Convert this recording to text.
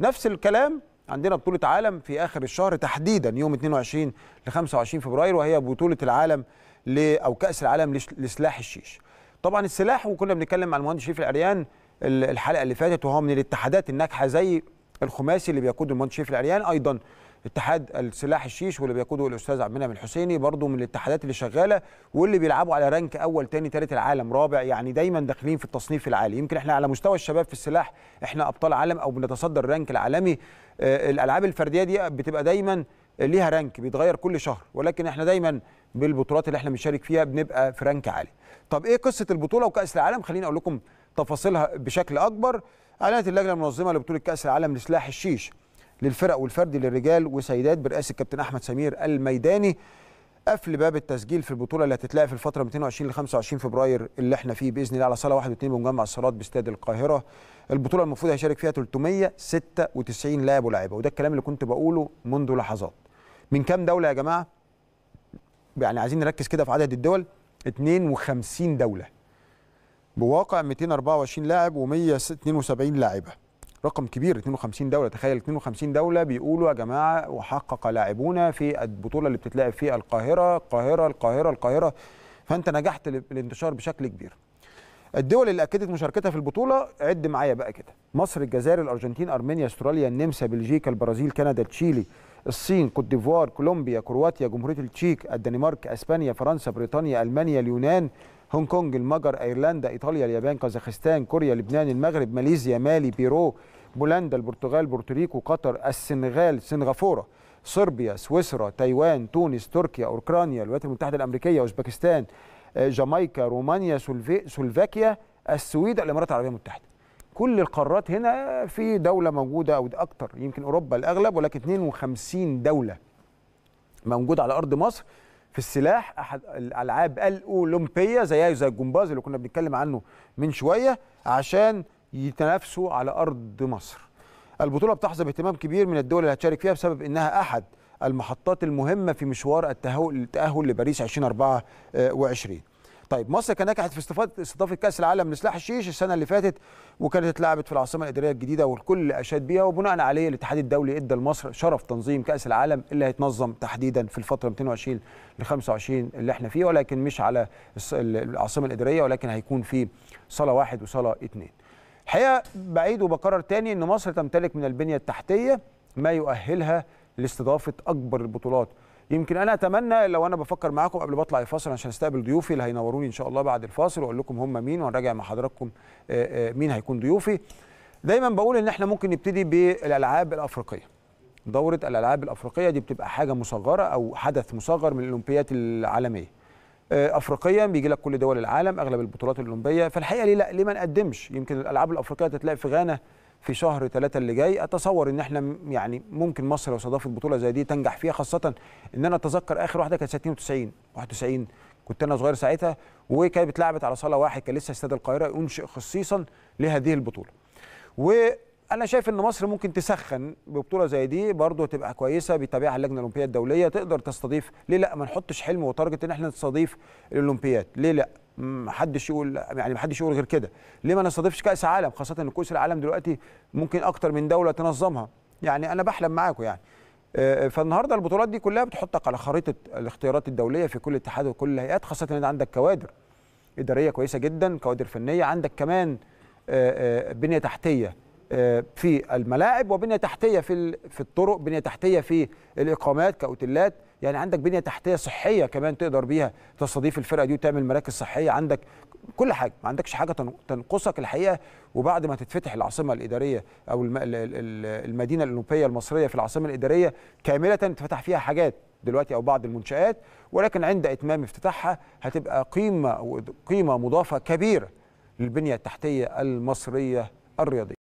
نفس الكلام عندنا بطولة عالم في آخر الشهر تحديدا يوم 22 ل 25 فبراير وهي بطولة العالم ل أو كأس العالم لسلاح الشيش. طبعا السلاح وكنا بنتكلم مع المهندس شريف العريان الحلقة اللي فاتت وهو من الاتحادات الناجحة زي الخماسي اللي بيقوده المهندس شريف العريان أيضا اتحاد السلاح الشيش واللي بيقوده الاستاذ عبد المنعم الحسيني برضه من الاتحادات اللي شغاله واللي بيلعبوا على رانك اول ثاني ثالث العالم رابع يعني دايما داخلين في التصنيف العالي يمكن احنا على مستوى الشباب في السلاح احنا ابطال عالم او بنتصدر الرانك العالمي آه، الالعاب الفرديه دي بتبقى دايما ليها رانك بيتغير كل شهر ولكن احنا دايما بالبطولات اللي احنا بنشارك فيها بنبقى في رانك عالي طب ايه قصه البطوله وكاس العالم خليني اقول لكم تفاصيلها بشكل اكبر اعلنت اللجنه المنظمه لبطوله كاس العالم لسلاح الشيش للفرق والفردي للرجال وسيدات برئاسه الكابتن احمد سمير الميداني قفل باب التسجيل في البطوله اللي هتتلعب في الفتره 22 ل 25 فبراير اللي احنا فيه باذن الله على صاله 1 و2 بمجمع الصالات باستاد القاهره البطوله المفروض هيشارك فيها 396 لاعب ولاعيبه وده الكلام اللي كنت بقوله منذ لحظات من كام دوله يا جماعه يعني عايزين نركز كده في عدد الدول 52 دوله بواقع 224 لاعب و172 لاعبه رقم كبير 52 دوله تخيل 52 دوله بيقولوا يا جماعه وحقق لاعبونا في البطوله اللي بتتلعب في القاهره القاهره القاهره القاهره فانت نجحت الانتشار بشكل كبير الدول اللي اكدت مشاركتها في البطوله عد معايا بقى كده مصر الجزائر الارجنتين ارمينيا استراليا النمسا بلجيكا البرازيل كندا تشيلي الصين كوت ديفوار كولومبيا كرواتيا جمهوريه التشيك الدنمارك اسبانيا فرنسا بريطانيا المانيا اليونان هونج كونج المجر ايرلندا ايطاليا اليابان كازاخستان كوريا لبنان المغرب ماليزيا مالي بيرو بولندا البرتغال بورتوريكو قطر السنغال سنغافوره صربيا سويسرا تايوان تونس تركيا اوكرانيا الولايات المتحده الامريكيه اوزبكستان آه، جامايكا رومانيا سلوفاكيا السويد الامارات العربيه المتحده كل القارات هنا في دوله موجوده او اكتر يمكن اوروبا الاغلب ولكن 52 دوله موجوده على ارض مصر في السلاح احد الالعاب الاولمبيه زيها زي الجمباز اللي كنا بنتكلم عنه من شويه عشان يتنافسوا على ارض مصر. البطوله بتحظى باهتمام كبير من الدول اللي هتشارك فيها بسبب انها احد المحطات المهمه في مشوار التاهل لباريس 2024 طيب مصر كان نجحت في استضافه استضافه كاس العالم لسلاح الشيش السنه اللي فاتت وكانت اتلعبت في العاصمه الاداريه الجديده والكل اشاد بيها وبناء عليه الاتحاد الدولي ادى لمصر شرف تنظيم كاس العالم اللي هيتنظم تحديدا في الفتره 22 ل 25 اللي احنا فيه ولكن مش على العاصمه الاداريه ولكن هيكون في صاله واحد وصاله اثنين. الحقيقه بعيد وبكرر تاني ان مصر تمتلك من البنيه التحتيه ما يؤهلها لاستضافه اكبر البطولات يمكن انا اتمنى لو انا بفكر معاكم قبل ما اطلع الفاصل عشان استقبل ضيوفي اللي هينوروني ان شاء الله بعد الفاصل واقول لكم هم مين وهنراجع مع حضراتكم آه، آه، مين هيكون ضيوفي دايما بقول ان احنا ممكن نبتدي بالالعاب الافريقيه دوره الالعاب الافريقيه دي بتبقى حاجه مصغره او حدث مصغر من الاولمبيات العالميه آه، افريقيا بيجي لك كل دول العالم اغلب البطولات الاولمبيه فالحقيقه ليه لا ليه ما نقدمش يمكن الالعاب الافريقيه تتلاقي في غانا في شهر ثلاثة اللي جاي اتصور ان احنا يعني ممكن مصر لو استضافت بطوله زي دي تنجح فيها خاصه ان انا اتذكر اخر واحده كانت 92 91 كنت انا صغير ساعتها وكانت اتلعبت على صاله واحد كان لسه استاد القاهره انشئ خصيصا لهذه البطوله وانا شايف ان مصر ممكن تسخن ببطوله زي دي برضه تبقى كويسه بيتابعها اللجنه الاولمبيه الدوليه تقدر تستضيف ليه لا ما نحطش حلم وتارجت ان احنا نستضيف الاولمبياد ليه لا محدش يقول يعني محدش يقول غير كده ليه ما نستضيفش كاس عالم خاصه ان كاس العالم دلوقتي ممكن اكتر من دوله تنظمها يعني انا بحلم معاكم يعني آه، فالنهارده البطولات دي كلها بتحطك على خريطه الاختيارات الدوليه في كل اتحاد وكل الهيئات خاصه ان عندك كوادر اداريه كويسه جدا كوادر فنيه عندك كمان آه، آه، بنيه تحتيه آه، في الملاعب وبنيه تحتيه في في الطرق بنيه تحتيه في الاقامات كاوتيلات يعني عندك بنيه تحتيه صحيه كمان تقدر بيها تستضيف الفرقه دي وتعمل مراكز صحيه عندك كل حاجه ما عندكش حاجه تنقصك الحقيقه وبعد ما تتفتح العاصمه الاداريه او المدينه الاولمبيه المصريه في العاصمه الاداريه كامله تتفتح فيها حاجات دلوقتي او بعض المنشات ولكن عند اتمام افتتاحها هتبقى قيمه قيمه مضافه كبيره للبنيه التحتيه المصريه الرياضيه